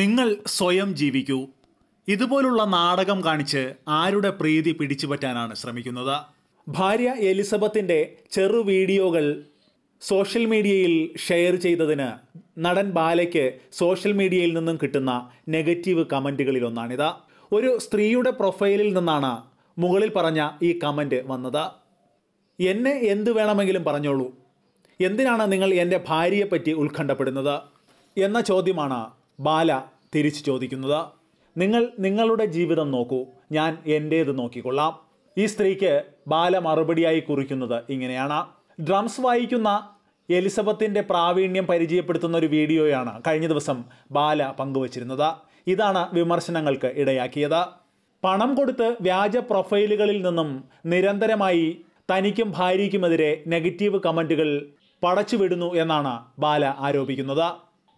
നിങ്ങൾ സ്വയം ജീവിക്കൂ ഇതുപോലുള്ള നാടകം കാണിച്ച് ആരുടെ പ്രീതി പിടിച്ചുപറ്റാനാണ് ശ്രമിക്കുന്നത് ഭാര്യ എലിസബത്തിൻ്റെ ചെറു വീഡിയോകൾ സോഷ്യൽ മീഡിയയിൽ ഷെയർ ചെയ്തതിന് നടൻ ബാലയ്ക്ക് സോഷ്യൽ മീഡിയയിൽ നിന്നും കിട്ടുന്ന നെഗറ്റീവ് കമൻറ്റുകളിലൊന്നാണിത് ഒരു സ്ത്രീയുടെ പ്രൊഫൈലിൽ നിന്നാണ് മുകളിൽ പറഞ്ഞ ഈ കമൻറ്റ് വന്നത് എന്നെ എന്ത് വേണമെങ്കിലും പറഞ്ഞോളൂ എന്തിനാണ് നിങ്ങൾ എൻ്റെ ഭാര്യയെപ്പറ്റി ഉത്കണ്ഠപ്പെടുന്നത് എന്ന ചോദ്യമാണ് ബാല തിരിച്ചു ചോദിക്കുന്നത് നിങ്ങൾ നിങ്ങളുടെ ജീവിതം നോക്കൂ ഞാൻ എൻ്റേത് നോക്കിക്കൊള്ളാം ഈ സ്ത്രീക്ക് ബാല മറുപടിയായി കുറിക്കുന്നത് ഇങ്ങനെയാണ് ഡ്രംസ് വായിക്കുന്ന എലിസബത്തിൻ്റെ പ്രാവീണ്യം പരിചയപ്പെടുത്തുന്ന ഒരു വീഡിയോയാണ് കഴിഞ്ഞ ദിവസം ബാല പങ്കുവച്ചിരുന്നത് ഇതാണ് വിമർശനങ്ങൾക്ക് ഇടയാക്കിയത് പണം കൊടുത്ത് വ്യാജ പ്രൊഫൈലുകളിൽ നിന്നും നിരന്തരമായി തനിക്കും ഭാര്യയ്ക്കുമെതിരെ നെഗറ്റീവ് കമൻറ്റുകൾ പടച്ചുവിടുന്നു എന്നാണ് ബാല ആരോപിക്കുന്നത്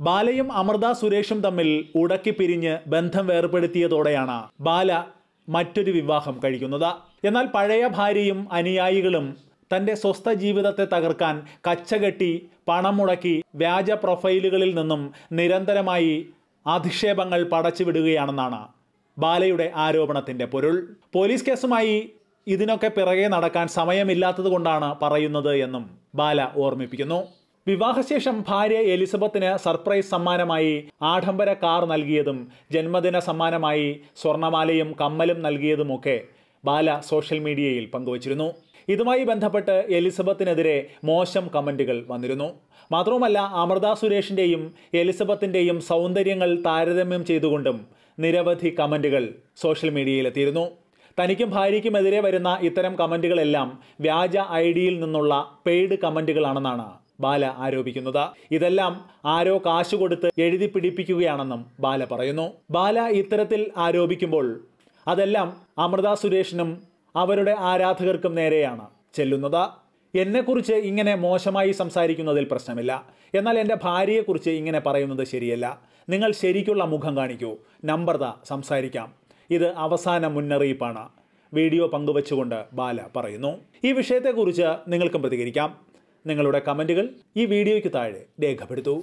ബാലയും അമൃത സുരേഷും തമ്മിൽ ഉടക്കി പിരിഞ്ഞ് ബന്ധം വേർപ്പെടുത്തിയതോടെയാണ് ബാല മറ്റൊരു വിവാഹം കഴിക്കുന്നത് എന്നാൽ പഴയ ഭാര്യയും അനുയായികളും തൻ്റെ സ്വസ്ഥ ജീവിതത്തെ തകർക്കാൻ കച്ചകെട്ടി പണം മുടക്കി വ്യാജ പ്രൊഫൈലുകളിൽ നിന്നും നിരന്തരമായി അധിക്ഷേപങ്ങൾ പടച്ചുവിടുകയാണെന്നാണ് ബാലയുടെ ആരോപണത്തിൻ്റെ പൊരുൾ പോലീസ് കേസുമായി ഇതിനൊക്കെ പിറകെ നടക്കാൻ സമയമില്ലാത്തത് കൊണ്ടാണ് പറയുന്നത് എന്നും ബാല ഓർമ്മിപ്പിക്കുന്നു വിവാഹശേഷം ഭാര്യ എലിസബത്തിന് സർപ്രൈസ് സമ്മാനമായി ആഡംബര കാർ നൽകിയതും ജന്മദിന സമ്മാനമായി സ്വർണമാലയും കമ്മലും നൽകിയതുമൊക്കെ ബാല സോഷ്യൽ മീഡിയയിൽ പങ്കുവച്ചിരുന്നു ഇതുമായി ബന്ധപ്പെട്ട് എലിസബത്തിനെതിരെ മോശം കമൻറ്റുകൾ വന്നിരുന്നു മാത്രവുമല്ല അമൃത സുരേഷിൻ്റെയും എലിസബത്തിൻ്റെയും സൗന്ദര്യങ്ങൾ താരതമ്യം ചെയ്തുകൊണ്ടും നിരവധി കമൻറ്റുകൾ സോഷ്യൽ മീഡിയയിലെത്തിയിരുന്നു തനിക്കും ഭാര്യയ്ക്കുമെതിരെ വരുന്ന ഇത്തരം കമൻറ്റുകളെല്ലാം വ്യാജ ഐ ഡിയിൽ നിന്നുള്ള പെയ്ഡ് കമൻറ്റുകളാണെന്നാണ് ബാല ആരോപിക്കുന്നത് ഇതെല്ലാം ആരോ കാശുകൊടുത്ത് കൊടുത്ത് എഴുതി പിടിപ്പിക്കുകയാണെന്നും ബാല പറയുന്നു ബാല ഇത്തരത്തിൽ ആരോപിക്കുമ്പോൾ അതെല്ലാം അമൃത സുരേഷിനും അവരുടെ ആരാധകർക്കും നേരെയാണ് ചെല്ലുന്നത് എന്നെക്കുറിച്ച് ഇങ്ങനെ മോശമായി സംസാരിക്കുന്നതിൽ പ്രശ്നമില്ല എന്നാൽ എൻ്റെ ഭാര്യയെക്കുറിച്ച് ഇങ്ങനെ പറയുന്നത് ശരിയല്ല നിങ്ങൾ ശരിക്കുള്ള മുഖം കാണിക്കൂ നമ്പർത സംസാരിക്കാം ഇത് അവസാന മുന്നറിയിപ്പാണ് വീഡിയോ പങ്കുവച്ചുകൊണ്ട് ബാല പറയുന്നു ഈ വിഷയത്തെക്കുറിച്ച് നിങ്ങൾക്കും പ്രതികരിക്കാം നിങ്ങളുടെ കമൻറ്റുകൾ ഈ വീഡിയോയ്ക്ക് താഴെ രേഖപ്പെടുത്തൂ